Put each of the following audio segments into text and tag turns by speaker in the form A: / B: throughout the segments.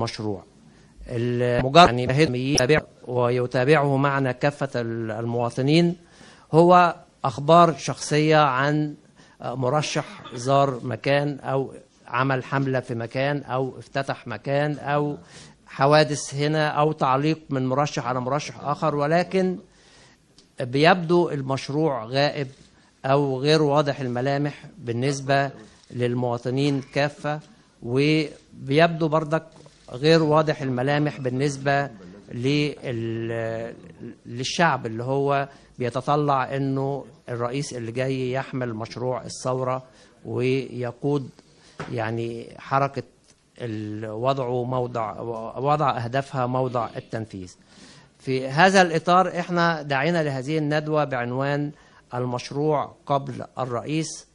A: المشروع مجرد يعني يتابع ويتابعه معنا كافة المواطنين هو أخبار شخصية عن مرشح زار مكان أو عمل حملة في مكان أو افتتح مكان أو حوادث هنا أو تعليق من مرشح على مرشح آخر ولكن بيبدو المشروع غائب أو غير واضح الملامح بالنسبة للمواطنين كافة وبيبدو برضك غير واضح الملامح بالنسبة للشعب اللي هو بيتطلع انه الرئيس اللي جاي يحمل مشروع الثورة ويقود يعني حركة وضعه موضع وضع أهدافها موضع التنفيذ في هذا الإطار إحنا دعينا لهذه الندوة بعنوان المشروع قبل الرئيس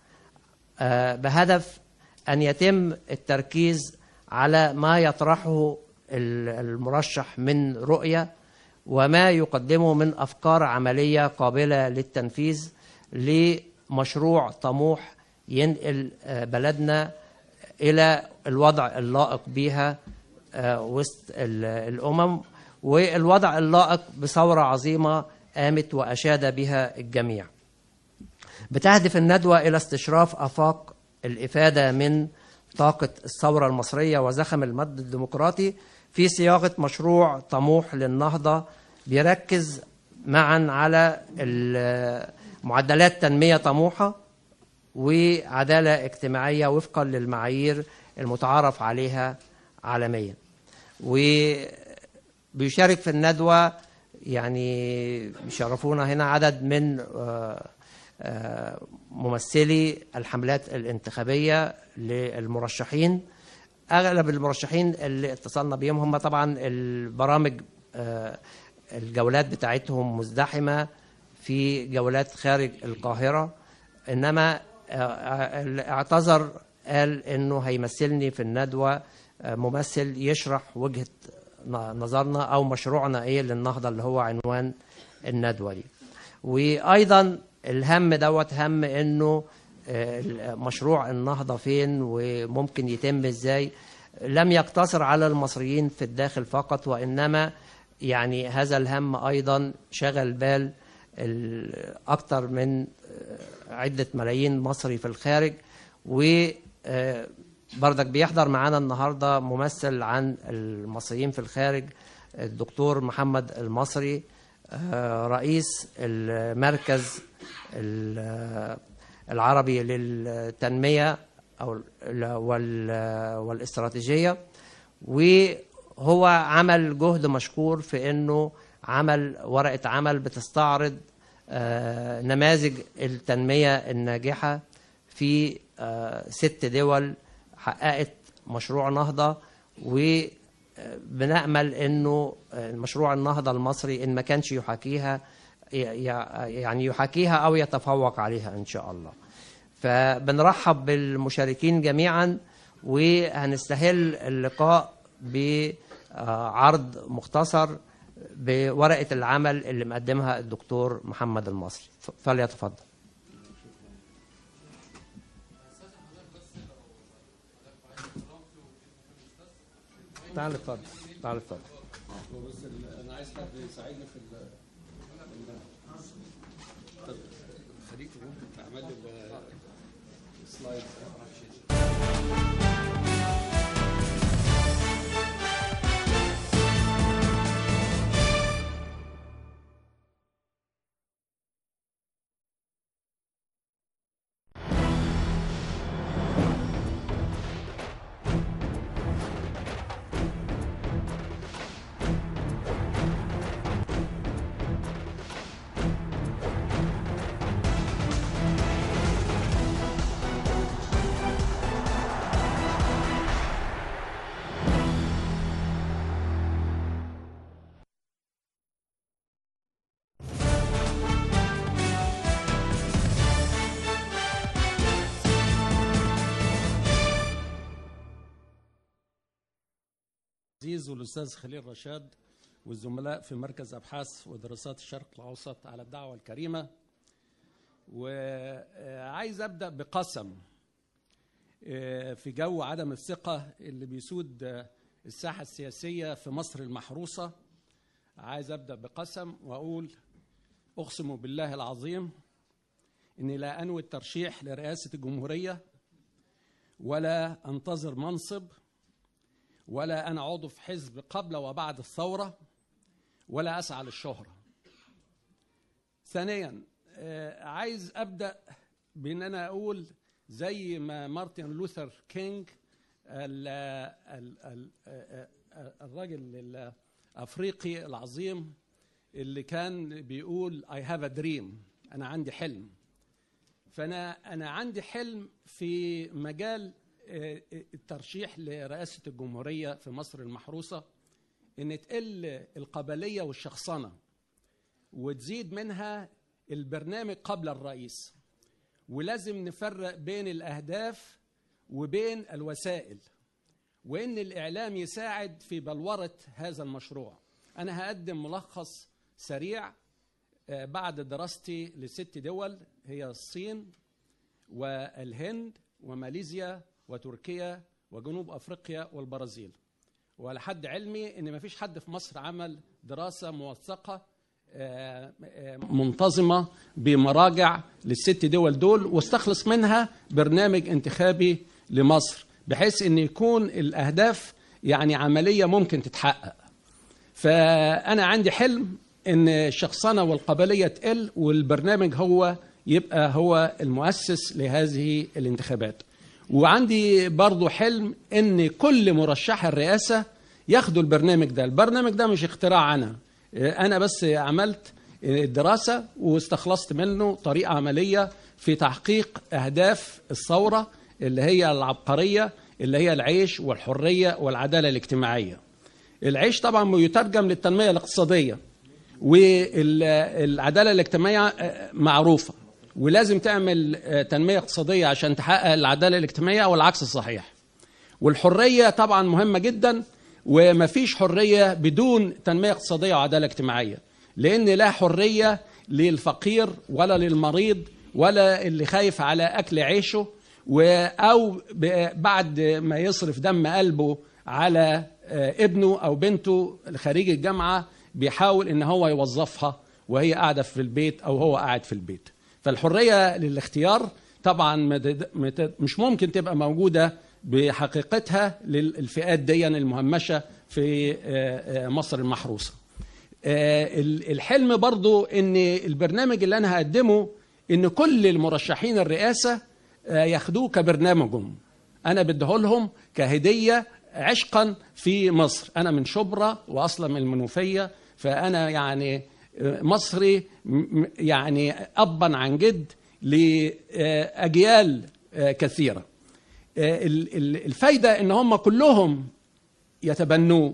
A: آه، بهدف أن يتم التركيز على ما يطرحه المرشح من رؤية وما يقدمه من أفكار عملية قابلة للتنفيذ لمشروع طموح ينقل آه، بلدنا إلى الوضع اللائق بها آه، وسط الأمم والوضع اللائق بثورة عظيمة قامت وأشاد بها الجميع بتهدف الندوة إلى استشراف أفاق الإفادة من طاقة الثورة المصرية وزخم المد الديمقراطي في صياغة مشروع طموح للنهضة بيركز معا على معدلات تنمية طموحة وعدالة اجتماعية وفقا للمعايير المتعارف عليها عالميا وبيشارك في الندوة يعني بيشرفونا هنا عدد من آه، آه، ممثلي الحملات الانتخابية للمرشحين أغلب المرشحين اللي اتصلنا بيهم هم طبعا البرامج آه، الجولات بتاعتهم مزدحمة في جولات خارج القاهرة إنما آه، اعتذر قال إنه هيمثلني في الندوة ممثل يشرح وجهة نظرنا أو مشروعنا إيه للنهضة اللي هو عنوان الندوة دي وأيضا الهم دوت هم انه آه، مشروع النهضة فين وممكن يتم ازاي لم يقتصر على المصريين في الداخل فقط وإنما يعني هذا الهم أيضا شغل بال أكثر من آه، عدة ملايين مصري في الخارج و آه، بردك بيحضر معانا النهاردة ممثل عن المصريين في الخارج الدكتور محمد المصري رئيس المركز العربي للتنمية أو والاستراتيجية وهو عمل جهد مشكور في أنه عمل ورقة عمل بتستعرض آه، نماذج التنمية الناجحة في آه، ست دول حققت مشروع نهضة وبنأمل آه، أنه مشروع النهضة المصري إن ما كانش يحاكيها يعني يحاكيها أو يتفوق عليها إن شاء الله فبنرحب بالمشاركين جميعا وهنستهل اللقاء بعرض مختصر بورقة العمل اللي مقدمها الدكتور محمد المصري فليتفضل
B: تعال اتفضل تعال اتفضل هو انا عايز حد يساعدني في اعمل له سلايد العزيز والأستاذ خليل رشاد والزملاء في مركز أبحاث ودراسات الشرق الأوسط على الدعوة الكريمة وعايز أبدأ بقسم آه، في جو عدم الثقة اللي بيسود آه، الساحة السياسية في مصر المحروسة عايز أبدأ بقسم وأقول أقسم بالله العظيم إني لا أنوي الترشيح لرئاسة الجمهورية ولا أنتظر منصب ولا أنا عضو في حزب قبل وبعد الثورة ولا أسعى للشهرة ثانيا آه، عايز أبدأ بأن أنا أقول زي ما مارتن لوثر كينج آه، الراجل الأفريقي العظيم اللي كان بيقول I have a dream أنا عندي حلم فأنا أنا عندي حلم في مجال الترشيح لرئاسة الجمهورية في مصر المحروسة إن تقل القبلية والشخصنة وتزيد منها البرنامج قبل الرئيس ولازم نفرق بين الأهداف وبين الوسائل وإن الإعلام يساعد في بلورة هذا المشروع أنا هقدم ملخص سريع آه، بعد دراستي لست دول هي الصين والهند وماليزيا وتركيا وجنوب افريقيا والبرازيل وعلى حد علمي ان ما فيش حد في مصر عمل دراسه موثقه آه، آه، منتظمه بمراجع للست دول دول واستخلص منها برنامج انتخابي لمصر بحيث ان يكون الاهداف يعني عمليه ممكن تتحقق فانا عندي حلم ان الشخصنه والقبليه تقل والبرنامج هو يبقى هو المؤسس لهذه الانتخابات وعندي برضو حلم ان كل مرشح الرئاسة ياخدوا البرنامج ده البرنامج ده مش اختراع انا انا بس عملت الدراسة واستخلصت منه طريقة عملية في تحقيق اهداف الثورة اللي هي العبقرية اللي هي العيش والحرية والعدالة الاجتماعية العيش طبعا يترجم للتنمية الاقتصادية والعدالة الاجتماعية معروفة ولازم تعمل آه، تنميه اقتصاديه عشان تحقق العداله الاجتماعيه او العكس الصحيح والحريه طبعا مهمه جدا ومفيش حريه بدون تنميه اقتصاديه وعداله اجتماعيه لان لا حريه للفقير ولا للمريض ولا اللي خايف على اكل عيشه او بعد ما يصرف دم قلبه على آه، ابنه او بنته خريج الجامعه بيحاول ان هو يوظفها وهي قاعده في البيت او هو قاعد في البيت فالحريه للاختيار طبعا مش ممكن تبقى موجوده بحقيقتها للفئات دي المهمشه في آه، آه، مصر المحروسه آه، الحلم برضو ان البرنامج اللي انا هقدمه ان كل المرشحين الرئاسه ياخدوه كبرنامجهم انا بديهولهم كهديه عشقا في مصر انا من شبرا واصلا من المنوفيه فانا يعني مصري يعني أبا عن جد لأجيال آه، كثيرة آه، الفايدة أن هم كلهم يتبنوه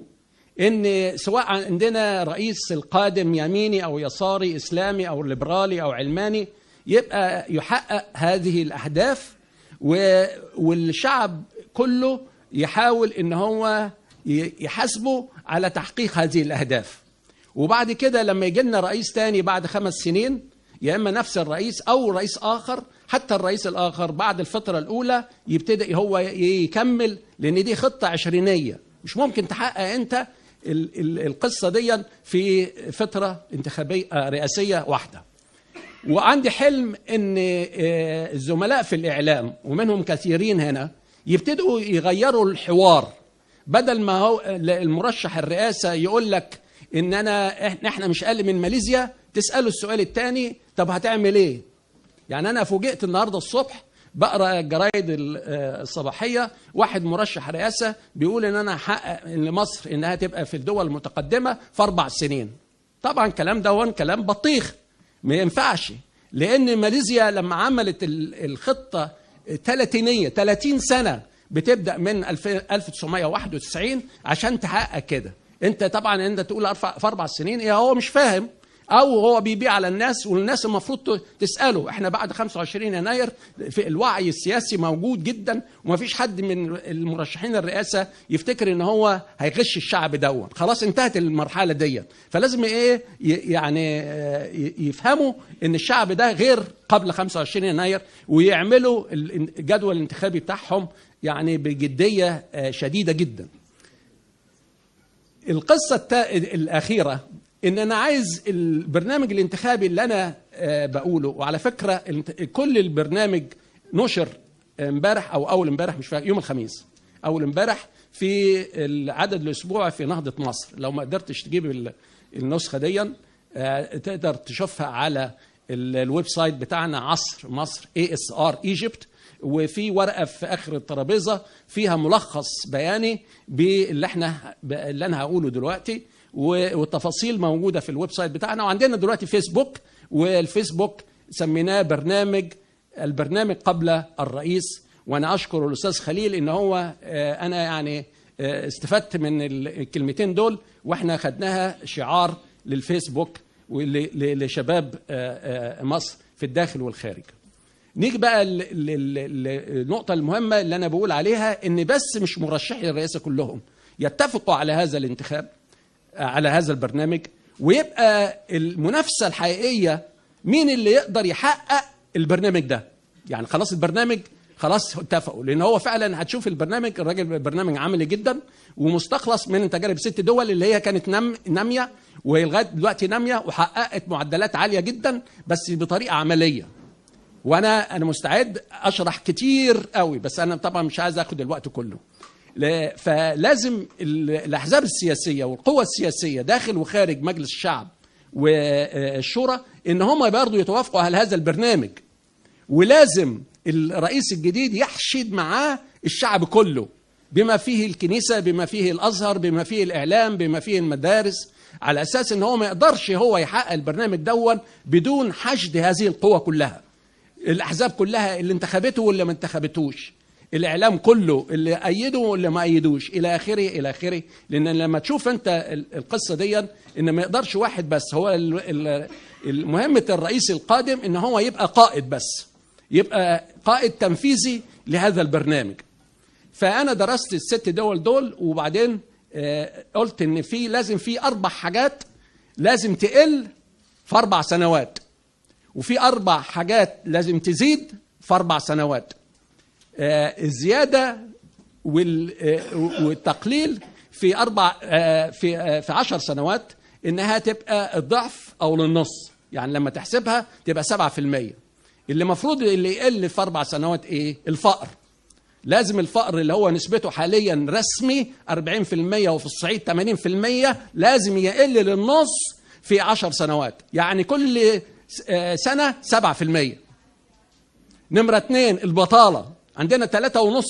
B: ان سواء عندنا رئيس القادم يميني او يساري اسلامي او ليبرالي او علماني يبقى يحقق هذه الاهداف والشعب كله يحاول ان هو يحاسبه على تحقيق هذه الاهداف وبعد كده لما يجي لنا رئيس تاني بعد خمس سنين يا اما نفس الرئيس او رئيس اخر حتى الرئيس الاخر بعد الفتره الاولى يبتدي هو يكمل لان دي خطه عشرينيه مش ممكن تحقق انت القصه دي في فتره انتخابيه آه، رئاسيه واحده وعندي حلم ان آه، الزملاء في الاعلام ومنهم كثيرين هنا يبتدوا يغيروا الحوار بدل ما هو المرشح الرئاسه يقول لك ان انا احنا مش اقل من ماليزيا تساله السؤال الثاني طب هتعمل ايه يعني انا فوجئت النهارده الصبح بقرا الجرايد آه، الصباحيه واحد مرشح رئاسه بيقول ان انا هحقق لمصر انها تبقى في الدول المتقدمه في اربع سنين طبعا الكلام ده كلام بطيخ ما ينفعش لان ماليزيا لما عملت الخطه ثلاثينيه 30 سنه بتبدا من 1991 عشان تحقق كده انت طبعا انت تقول ارفع في اربع سنين ايه هو مش فاهم او هو بيبيع على الناس والناس المفروض تساله احنا بعد 25 يناير في الوعي السياسي موجود جدا ومفيش حد من المرشحين الرئاسه يفتكر ان هو هيغش الشعب دوت خلاص انتهت المرحله ديت فلازم ايه يعني آه، يفهموا ان الشعب ده غير قبل 25 يناير ويعملوا الجدول الانتخابي بتاعهم يعني بجديه آه، شديده جدا القصة الأخيرة إن أنا عايز البرنامج الانتخابي اللي أنا آه، بقوله وعلى فكرة كل البرنامج نشر امبارح أو أول امبارح مش فاكر يوم الخميس أول امبارح في العدد الأسبوعي في نهضة مصر لو ما قدرتش تجيب النسخة ديًا آه، تقدر تشوفها على الويب سايت بتاعنا عصر مصر اي اس ار ايجيبت وفي ورقه في اخر الترابيزه فيها ملخص بياني باللي احنا اللي انا هقوله دلوقتي والتفاصيل موجوده في الويب سايت بتاعنا وعندنا دلوقتي فيسبوك والفيسبوك سميناه برنامج البرنامج قبل الرئيس وانا اشكر الاستاذ خليل ان هو آه، انا يعني آه، استفدت من الكلمتين دول واحنا خدناها شعار للفيسبوك ولشباب آه، مصر في الداخل والخارج نيجي بقى للنقطة المهمة اللي أنا بقول عليها إن بس مش مرشحي الرئاسة كلهم يتفقوا على هذا الانتخاب على هذا البرنامج ويبقى المنافسة الحقيقية مين اللي يقدر يحقق البرنامج ده يعني خلاص البرنامج خلاص اتفقوا لان هو فعلا هتشوف البرنامج الراجل البرنامج عملي جدا ومستخلص من تجارب ست دول اللي هي كانت نم ناميه ولغايه دلوقتي ناميه وحققت معدلات عاليه جدا بس بطريقه عمليه وانا انا مستعد اشرح كتير قوي بس انا طبعا مش عايز اخد الوقت كله فلازم الاحزاب السياسيه والقوى السياسيه داخل وخارج مجلس الشعب والشورى ان هم برضه يتوافقوا على هذا البرنامج ولازم الرئيس الجديد يحشد معاه الشعب كله بما فيه الكنيسه بما فيه الازهر بما فيه الاعلام بما فيه المدارس على اساس ان هو ما يقدرش هو يحقق البرنامج دون بدون حشد هذه القوى كلها الاحزاب كلها اللي انتخبته واللي ما انتخبتوش الاعلام كله اللي ايده واللي ما ايدوش الى اخره الى اخره لان لما تشوف انت القصه دي ان ما يقدرش واحد بس هو مهمه الرئيس القادم ان هو يبقى قائد بس يبقى قائد تنفيذي لهذا البرنامج فانا درست الست دول دول وبعدين آه، قلت ان في لازم في اربع حاجات لازم تقل في اربع سنوات وفي أربع حاجات لازم تزيد في أربع سنوات آه، الزيادة آه، والتقليل في أربع آه، في في عشر سنوات إنها تبقى الضعف أو للنص يعني لما تحسبها تبقى 7% اللي المفروض اللي يقل في أربع سنوات إيه؟ الفقر لازم الفقر اللي هو نسبته حاليا رسمي 40% وفي الصعيد 80% لازم يقل للنص في 10 سنوات يعني كل آه، سنة 7% نمرة اتنين البطالة عندنا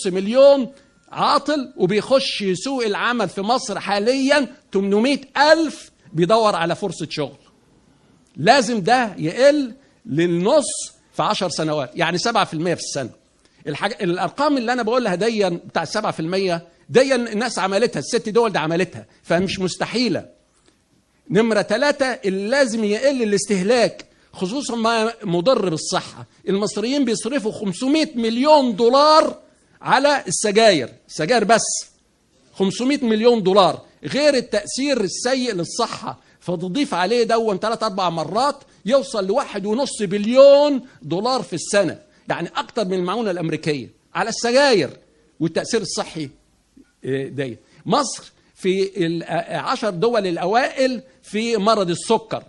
B: 3.5 مليون عاطل وبيخش سوق العمل في مصر حاليا 800 ألف بيدور على فرصة شغل لازم ده يقل للنص في 10 سنوات يعني 7% في السنة الحاج... الأرقام اللي أنا بقولها ديا بتاع 7% ديا الناس عملتها الست دول دي عملتها فمش مستحيلة نمرة ثلاثة اللي لازم يقل الاستهلاك خصوصا مع مضر بالصحة المصريين بيصرفوا 500 مليون دولار على السجاير سجاير بس 500 مليون دولار غير التأثير السيء للصحة فتضيف عليه دون ثلاث أربع مرات يوصل لواحد ونص بليون دولار في السنة يعني أكتر من المعونة الأمريكية على السجاير والتأثير الصحي ده آه، مصر في العشر آه، آه، دول الأوائل في مرض السكر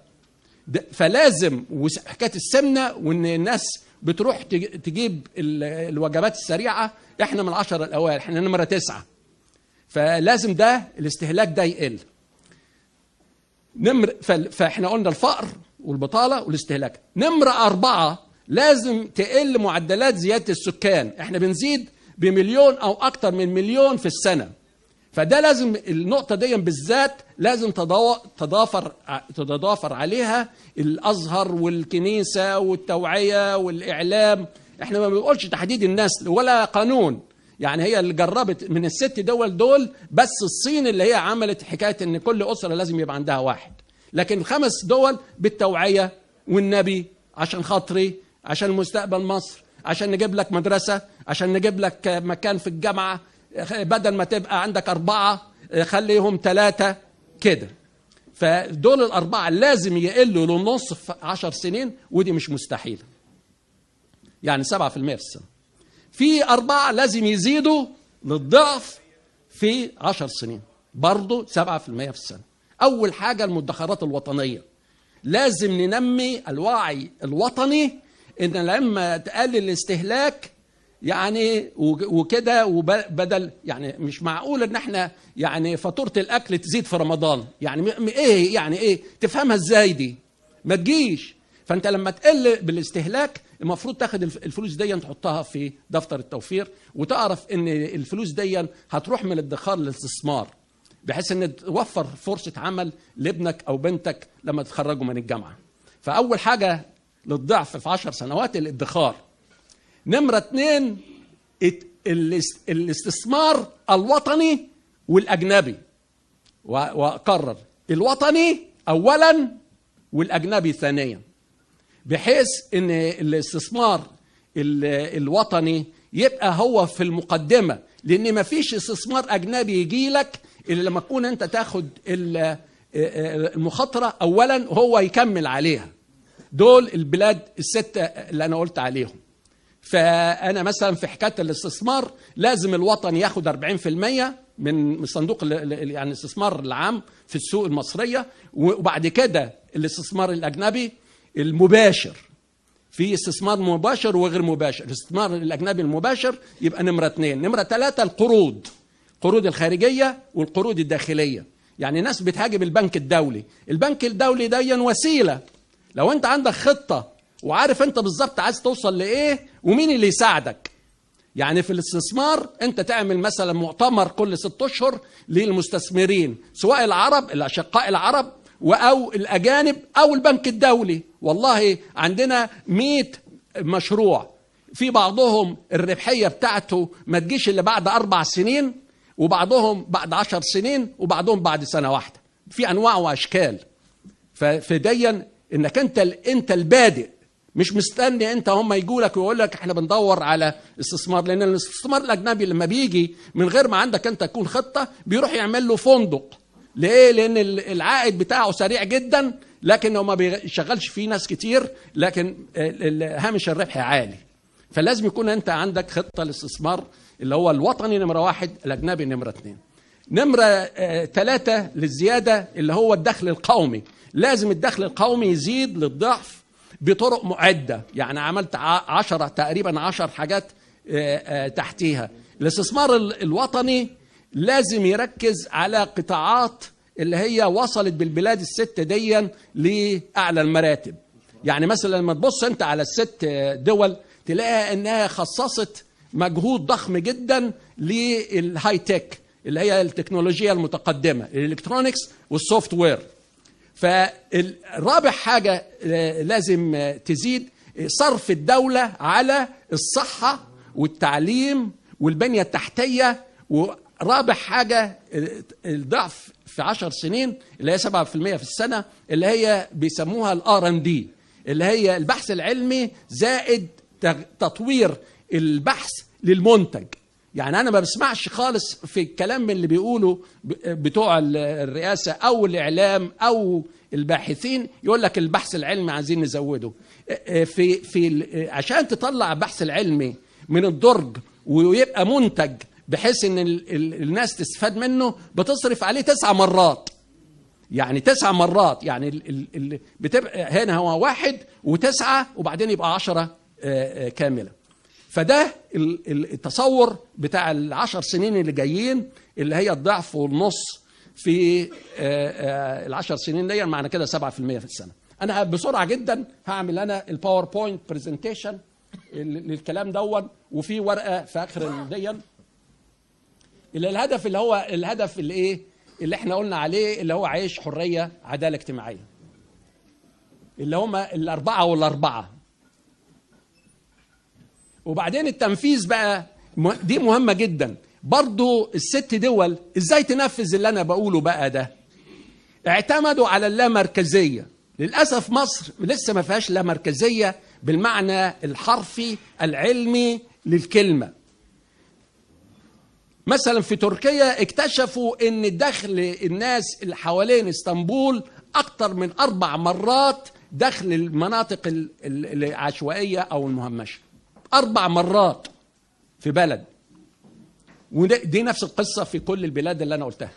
B: فلازم وحكايه السمنه وان الناس بتروح تجيب الوجبات السريعه احنا من العشره الاوائل احنا نمره تسعه فلازم ده الاستهلاك ده يقل نمر فاحنا قلنا الفقر والبطاله والاستهلاك نمره اربعه لازم تقل معدلات زياده السكان احنا بنزيد بمليون او اكتر من مليون في السنه فده لازم النقطة دي بالذات لازم تضافر تتضافر عليها الأزهر والكنيسة والتوعية والإعلام احنا ما بنقولش تحديد النسل ولا قانون يعني هي اللي جربت من الست دول دول بس الصين اللي هي عملت حكاية ان كل أسرة لازم يبقى عندها واحد لكن خمس دول بالتوعية والنبي عشان خاطري عشان مستقبل مصر عشان نجيب لك مدرسة عشان نجيب لك مكان في الجامعة بدل ما تبقى عندك أربعة آه، خليهم ثلاثة كده فدول الأربعة لازم يقلوا للنص في عشر سنين ودي مش مستحيلة يعني سبعة في المية في السنة في أربعة لازم يزيدوا للضعف في عشر سنين برضه سبعة في المية في السنة أول حاجة المدخرات الوطنية لازم ننمي الوعي الوطني إن لما تقلل الاستهلاك يعني وكده وبدل يعني مش معقول ان احنا يعني فاتوره الاكل تزيد في رمضان يعني ايه يعني ايه تفهمها ازاي دي ما تجيش فانت لما تقل بالاستهلاك المفروض تاخد الفلوس دي تحطها في دفتر التوفير وتعرف ان الفلوس دي هتروح من الادخار للاستثمار بحيث ان توفر فرصه عمل لابنك او بنتك لما تتخرجوا من الجامعه فاول حاجه للضعف في 10 سنوات الادخار نمرة اتنين الاستثمار الوطني والأجنبي وقرر الوطني أولا والأجنبي ثانيا بحيث أن الاستثمار الوطني يبقى هو في المقدمة لأن ما فيش استثمار أجنبي يجيلك إلا لما تكون أنت تاخد المخاطرة أولا هو يكمل عليها دول البلاد الستة اللي أنا قلت عليهم فانا مثلا في حكايه الاستثمار لازم الوطن ياخد 40% من صندوق يعني الاستثمار العام في السوق المصريه وبعد كده الاستثمار الاجنبي المباشر في استثمار مباشر وغير مباشر الاستثمار الاجنبي المباشر يبقى نمره اثنين نمره ثلاثه القروض القروض الخارجيه والقروض الداخليه يعني ناس بتهاجم البنك الدولي البنك الدولي ده وسيله لو انت عندك خطه وعارف انت بالظبط عايز توصل لايه ومين اللي يساعدك يعني في الاستثمار انت تعمل مثلا مؤتمر كل ست اشهر للمستثمرين سواء العرب الاشقاء العرب او الاجانب او البنك الدولي والله عندنا 100 مشروع في بعضهم الربحيه بتاعته ما تجيش الا بعد اربع سنين وبعضهم بعد عشر سنين وبعضهم بعد سنه واحده في انواع واشكال فديا انك انت انت البادئ مش مستني انت هم يجوا لك ويقول لك احنا بندور على استثمار لان الاستثمار الاجنبي لما بيجي من غير ما عندك انت تكون خطه بيروح يعمل له فندق ليه لان العائد بتاعه سريع جدا لكن هو ما بيشغلش فيه ناس كتير لكن هامش الربح عالي فلازم يكون انت عندك خطه للاستثمار اللي هو الوطني نمره واحد الاجنبي نمره اثنين نمرة ثلاثة آه، للزيادة اللي هو الدخل القومي لازم الدخل القومي يزيد للضعف بطرق معدة يعني عملت عشرة تقريبا عشر حاجات آه، آه، تحتيها الاستثمار الوطني لازم يركز على قطاعات اللي هي وصلت بالبلاد الست ديا لأعلى المراتب يعني مثلا لما تبص انت على الست دول تلاقيها انها خصصت مجهود ضخم جدا للهاي تك اللي هي التكنولوجيا المتقدمه الالكترونكس والسوفت وير فالرابع حاجة آه، لازم آه، تزيد آه، صرف الدولة على الصحة والتعليم والبنية التحتية ورابع حاجة الضعف في عشر سنين اللي هي 7% في السنة اللي هي بيسموها الار ان دي اللي هي البحث العلمي زائد تطوير البحث للمنتج يعني انا ما بسمعش خالص في الكلام اللي بيقوله بتوع الرئاسه او الاعلام او الباحثين يقول لك البحث العلمي عايزين نزوده في في عشان تطلع البحث العلمي من الدرج ويبقى منتج بحيث ان الناس تستفاد منه بتصرف عليه تسع مرات يعني تسع مرات يعني بتبقى هنا هو واحد وتسعه وبعدين يبقى عشره آه، آه، كامله فده التصور بتاع العشر سنين اللي جايين اللي هي الضعف والنص في آه، آه، العشر سنين دي معنى كده 7% في السنه انا بسرعه جدا هعمل انا الباوربوينت برزنتيشن للكلام دون وفي ورقه في اخر ديا اللي الهدف اللي هو الهدف اللي ايه اللي احنا قلنا عليه اللي هو عيش حريه عداله اجتماعيه اللي هما الاربعه والاربعه وبعدين التنفيذ بقى دي مهمة جدا برضو الست دول ازاي تنفذ اللي انا بقوله بقى ده اعتمدوا على اللامركزية للأسف مصر لسه ما فيهاش لا مركزية بالمعنى الحرفي العلمي للكلمة مثلا في تركيا اكتشفوا ان دخل الناس اللي حوالين اسطنبول اكتر من اربع مرات دخل المناطق العشوائية او المهمشه أربع مرات في بلد ودي نفس القصة في كل البلاد اللي أنا قلتها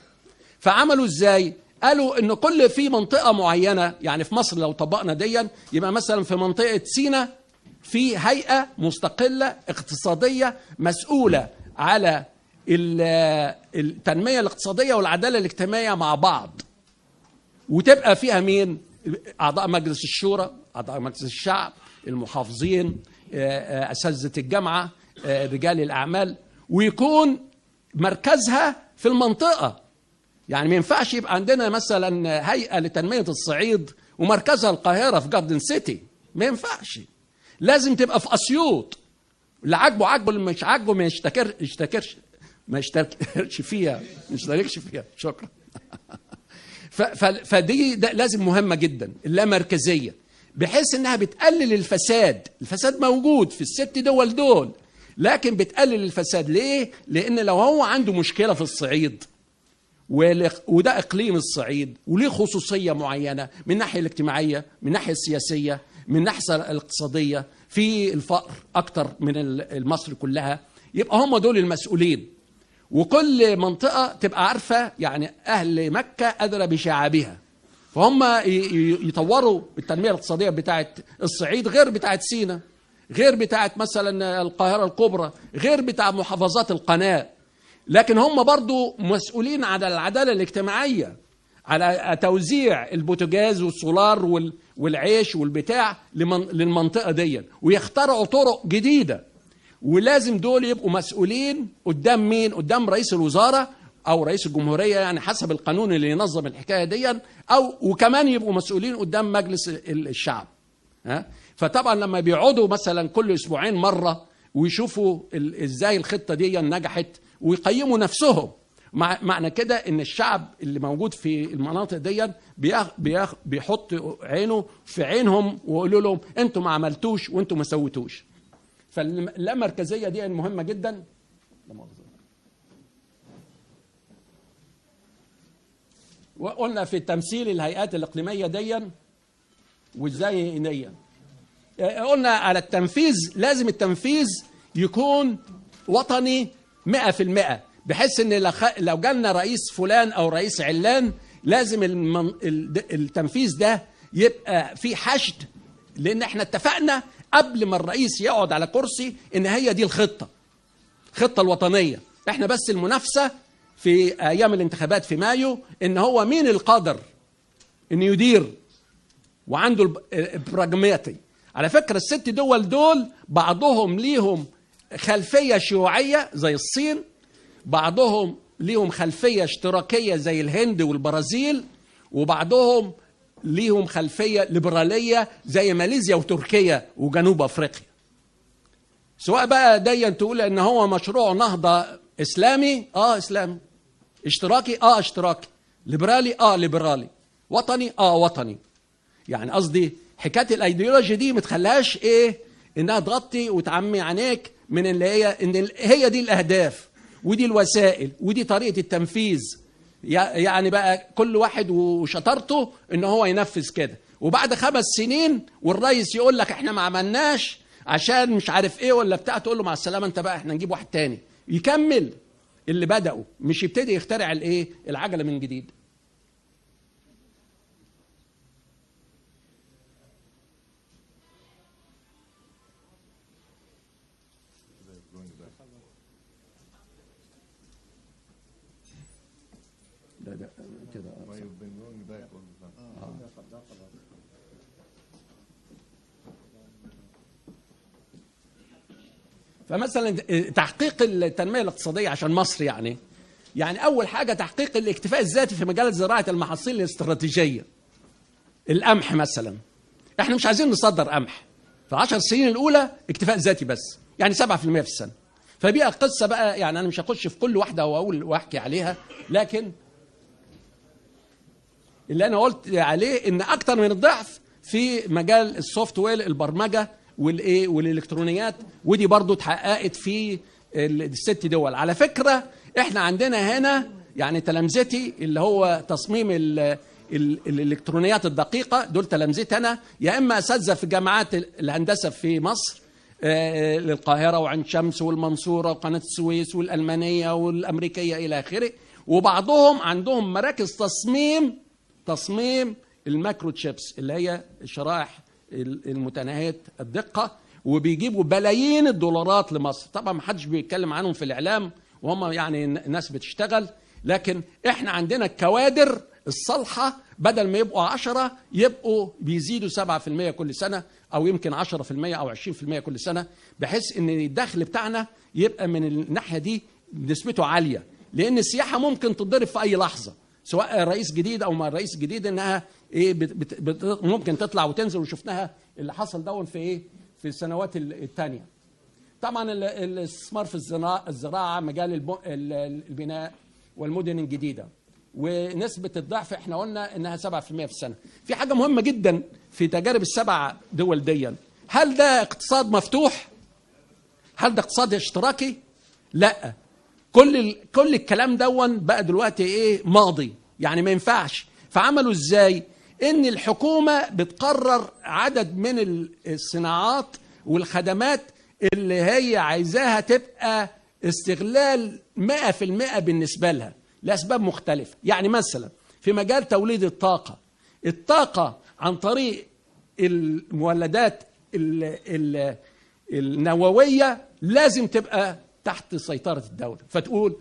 B: فعملوا إزاي؟ قالوا إن كل في منطقة معينة يعني في مصر لو طبقنا ديا يبقى مثلا في منطقة سينا في هيئة مستقلة اقتصادية مسؤولة على التنمية الاقتصادية والعدالة الاجتماعية مع بعض وتبقى فيها مين؟ أعضاء مجلس الشورى أعضاء مجلس الشعب المحافظين آه، آه، اساتذه الجامعه آه، رجال الاعمال ويكون مركزها في المنطقه يعني ما ينفعش يبقى عندنا مثلا هيئه لتنميه الصعيد ومركزها القاهره في جاردن سيتي ما ينفعش لازم تبقى في اسيوط اللي عاجبه عاجبه اللي مش عاجبه ما يشتكر يشتكرش ما يشتكرش فيها ما يشتركش فيها شكرا فدي ده لازم مهمه جدا اللامركزيه بحيث انها بتقلل الفساد الفساد موجود في الست دول دول لكن بتقلل الفساد ليه لان لو هو عنده مشكله في الصعيد وده اقليم الصعيد وليه خصوصيه معينه من الناحيه الاجتماعيه من الناحيه السياسيه من الناحيه الاقتصاديه في الفقر اكتر من مصر كلها يبقى هم دول المسؤولين وكل منطقه تبقى عارفه يعني اهل مكه ادرى بشعابها فهم يطوروا التنمية الاقتصادية بتاعة الصعيد غير بتاعة سينا غير بتاعة مثلا القاهرة الكبرى غير بتاع محافظات القناة لكن هم برضو مسؤولين على العدالة الاجتماعية على توزيع البوتجاز والسولار والعيش والبتاع للمنطقة دي ويخترعوا طرق جديدة ولازم دول يبقوا مسؤولين قدام مين قدام رئيس الوزارة او رئيس الجمهوريه يعني حسب القانون اللي ينظم الحكايه دي او وكمان يبقوا مسؤولين قدام مجلس الشعب ها فطبعا لما بيقعدوا مثلا كل اسبوعين مره ويشوفوا ازاي الخطه دي نجحت ويقيموا نفسهم معنى كده ان الشعب اللي موجود في المناطق دي بيخ بيخ بيحط عينه في عينهم ويقولوا لهم انتم ما عملتوش وانتم ما سويتوش فاللامركزيه دي مهمه جدا وقلنا في تمثيل الهيئات الإقليمية ديا وإزاي نيا قلنا على التنفيذ لازم التنفيذ يكون وطني 100% بحيث ان لو جالنا رئيس فلان او رئيس علان لازم المن... التنفيذ ده يبقى في حشد لان احنا اتفقنا قبل ما الرئيس يقعد على كرسي ان هي دي الخطه الخطه الوطنيه احنا بس المنافسه في ايام الانتخابات في مايو ان هو مين القادر ان يدير وعنده البراجماتي على فكره الست دول دول بعضهم ليهم خلفيه شيوعيه زي الصين بعضهم ليهم خلفيه اشتراكيه زي الهند والبرازيل وبعضهم ليهم خلفيه ليبراليه زي ماليزيا وتركيا وجنوب افريقيا سواء بقى دي تقول ان هو مشروع نهضه اسلامي اه اسلامي اشتراكي اه اشتراكي ليبرالي اه ليبرالي وطني اه وطني يعني قصدي حكايه الايديولوجي دي ما تخليهاش ايه انها تغطي وتعمي عينيك من اللي هي ان هي دي الاهداف ودي الوسائل ودي طريقه التنفيذ يعني بقى كل واحد وشطارته ان هو ينفذ كده وبعد خمس سنين والرئيس يقول لك احنا ما عملناش عشان مش عارف ايه ولا بتاع تقول له مع السلامه انت بقى احنا نجيب واحد تاني يكمل اللي بداوا مش يبتدي يخترع الايه العجله من جديد فمثلا آه، تحقيق التنميه الاقتصاديه عشان مصر يعني يعني اول حاجه تحقيق الاكتفاء الذاتي في مجال زراعه المحاصيل الاستراتيجيه القمح مثلا احنا مش عايزين نصدر قمح في 10 سنين الاولى اكتفاء ذاتي بس يعني 7% في السنه فدي قصه بقى يعني انا مش هخش في كل واحده واقول واحكي عليها لكن اللي انا قلت عليه ان اكتر من الضعف في مجال السوفت وير البرمجه والايه والالكترونيات ودي برضو اتحققت في الست دول على فكره احنا عندنا هنا يعني تلامذتي اللي هو تصميم الـ الالكترونيات الدقيقه دول تلامذتي انا يا اما اساتذه في جامعات الهندسه في مصر آه، للقاهره وعين شمس والمنصوره وقناه السويس والالمانيه والامريكيه الى اخره وبعضهم عندهم مراكز تصميم تصميم الماكرو تشيبس اللي هي شرائح المتناهيه الدقه وبيجيبوا بلايين الدولارات لمصر طبعا ما حدش بيتكلم عنهم في الاعلام وهم يعني ناس بتشتغل لكن احنا عندنا الكوادر الصالحه بدل ما يبقوا 10 يبقوا بيزيدوا 7% كل سنه او يمكن 10% او 20% كل سنه بحيث ان الدخل بتاعنا يبقى من الناحيه دي نسبته عاليه لان السياحه ممكن تضرب في اي لحظه سواء رئيس جديد او ما رئيس جديد انها ايه بت بت ممكن تطلع وتنزل وشفناها اللي حصل دون في ايه في السنوات الثانيه طبعا الاستثمار في الزراعه الزراعه مجال البناء والمدن الجديده ونسبه الضعف احنا قلنا انها 7% في السنه في حاجه مهمه جدا في تجارب السبع دول ديا هل ده اقتصاد مفتوح هل ده اقتصاد اشتراكي لا كل كل الكلام دون بقى دلوقتي ايه ماضي يعني ما ينفعش فعملوا ازاي ان الحكومه بتقرر عدد من الصناعات والخدمات اللي هي عايزاها تبقى استغلال 100% بالنسبه لها لاسباب مختلفه يعني مثلا في مجال توليد الطاقه الطاقه عن طريق المولدات النوويه لازم تبقى تحت سيطرة الدولة فتقول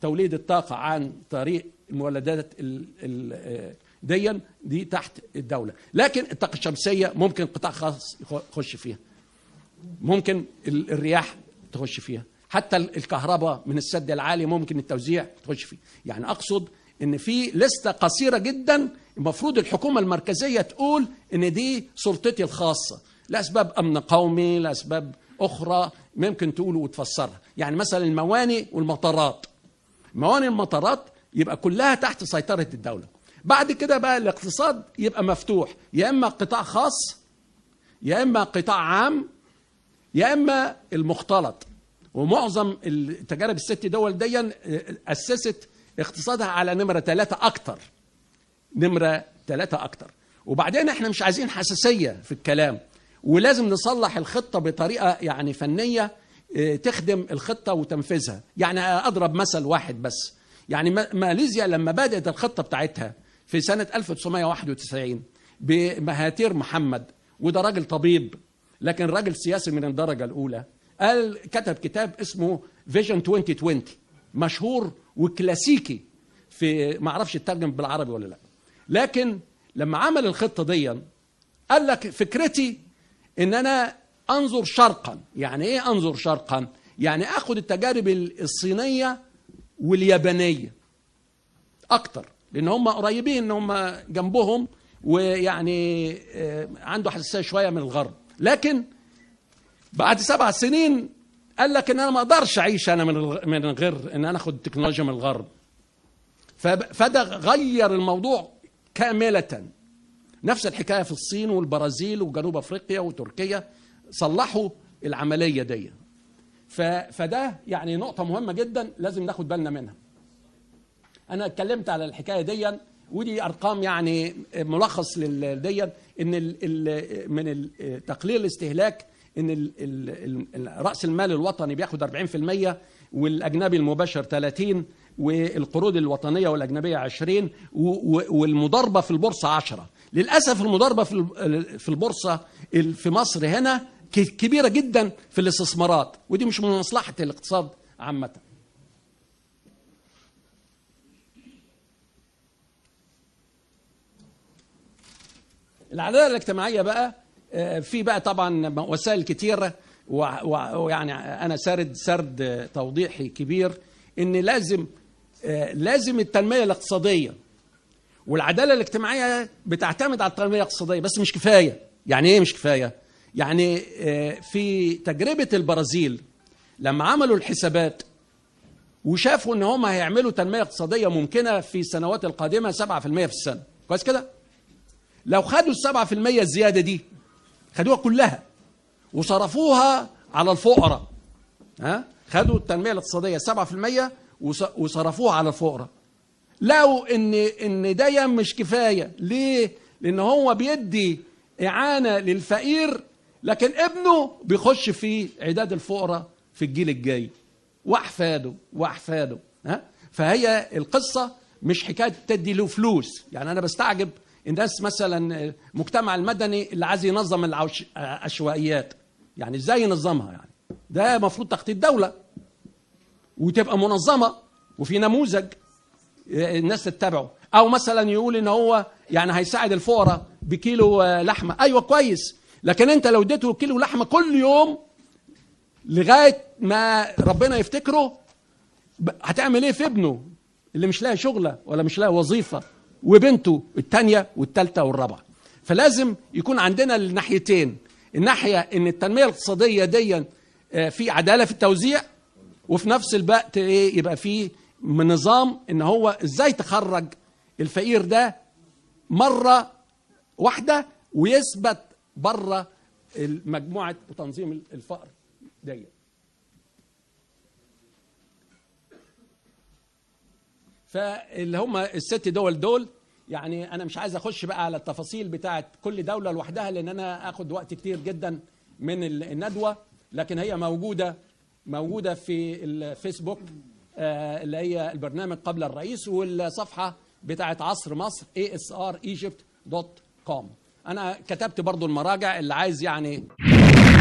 B: توليد الطاقة عن طريق المولدات آه، ديا دي تحت الدولة لكن الطاقة الشمسية ممكن قطاع خاص يخش فيها ممكن الرياح تخش فيها حتى الكهرباء من السد العالي ممكن التوزيع تخش فيه يعني أقصد ان في لستة قصيرة جدا المفروض الحكومة المركزية تقول ان دي سلطتي الخاصة لأسباب أمن قومي لأسباب أخرى ممكن تقوله وتفسرها يعني مثلا الموانئ والمطارات موانئ المطارات يبقى كلها تحت سيطرة الدولة بعد كده بقى الاقتصاد يبقى مفتوح يا إما قطاع خاص يا إما قطاع عام يا إما المختلط ومعظم التجارب الست دول ديا آه، أسست اقتصادها على نمرة ثلاثة أكتر نمرة ثلاثة أكتر وبعدين احنا مش عايزين حساسية في الكلام ولازم نصلح الخطة بطريقة يعني فنية آه، تخدم الخطة وتنفيذها يعني أضرب مثل واحد بس يعني ماليزيا لما بدأت الخطة بتاعتها في سنة 1991 بمهاتير محمد وده راجل طبيب لكن راجل سياسي من الدرجة الأولى قال كتب كتاب اسمه فيجن 2020 مشهور وكلاسيكي في ما اعرفش الترجم بالعربي ولا لا لكن لما عمل الخطه دي قال لك فكرتي ان انا انظر شرقا يعني ايه انظر شرقا يعني اخد التجارب الصينيه واليابانيه اكتر لان هم قريبين ان هم جنبهم ويعني آه، عنده حساسيه شويه من الغرب لكن بعد سبع سنين قال لك ان انا ما اقدرش اعيش انا من من غير ان انا اخد التكنولوجيا من الغرب فده غير الموضوع كامله نفس الحكايه في الصين والبرازيل وجنوب افريقيا وتركيا صلحوا العمليه دي فده يعني نقطه مهمه جدا لازم ناخد بالنا منها انا اتكلمت على الحكايه دي ودي ارقام يعني ملخص لدي ان من تقليل الاستهلاك ان راس المال الوطني بياخد 40% والاجنبي المباشر 30 والقروض الوطنيه والاجنبيه 20 والمضاربه في البورصه 10 للأسف المضاربة في في البورصة في مصر هنا كبيرة جدا في الاستثمارات ودي مش من مصلحة الاقتصاد عامة العداله الاجتماعيه بقى آه، في بقى طبعا وسائل كتيره ويعني انا سارد سرد توضيحي كبير ان لازم آه، لازم التنميه الاقتصاديه والعداله الاجتماعيه بتعتمد على التنميه الاقتصاديه بس مش كفايه يعني ايه مش كفايه يعني آه، في تجربه البرازيل لما عملوا الحسابات وشافوا ان هم هيعملوا تنميه اقتصاديه ممكنه في السنوات القادمه 7% في السنه كويس كده لو خدوا ال 7% الزياده دي خدوها كلها وصرفوها على الفقراء ها خدوا التنميه الاقتصاديه 7% وصرفوها على الفقراء لو ان ان ده مش كفايه ليه لان هو بيدي اعانه للفقير لكن ابنه بيخش في عداد الفقراء في الجيل الجاي واحفاده واحفاده ها فهي القصه مش حكايه تدي له فلوس يعني انا بستعجب الناس مثلا المجتمع المدني اللي عايز ينظم العشوائيات يعني ازاي ينظمها يعني ده المفروض تخطيط دوله وتبقى منظمه وفي نموذج الناس تتبعه او مثلا يقول ان هو يعني هيساعد الفقراء بكيلو آه، لحمه ايوه كويس لكن انت لو اديته كيلو لحمه كل يوم لغايه ما ربنا يفتكره هتعمل ايه في ابنه اللي مش لاقي شغله ولا مش لاقي وظيفه وبنته الثانيه والثالثه والرابعه فلازم يكون عندنا الناحيتين الناحيه ان التنميه الاقتصاديه دي آه، في عداله في التوزيع وفي نفس الوقت ايه يبقى في من نظام ان هو ازاي تخرج الفقير ده مره واحده ويثبت بره مجموعه وتنظيم الفقر ديت فاللي هم الست دول دول يعني انا مش عايز اخش بقى على التفاصيل بتاعه كل دوله لوحدها لان انا اخد وقت كتير جدا من الندوه لكن هي موجوده موجوده في الفيسبوك آه، اللي هي البرنامج قبل الرئيس والصفحه بتاعه عصر مصر asregypt.com انا كتبت برضو المراجع اللي عايز يعني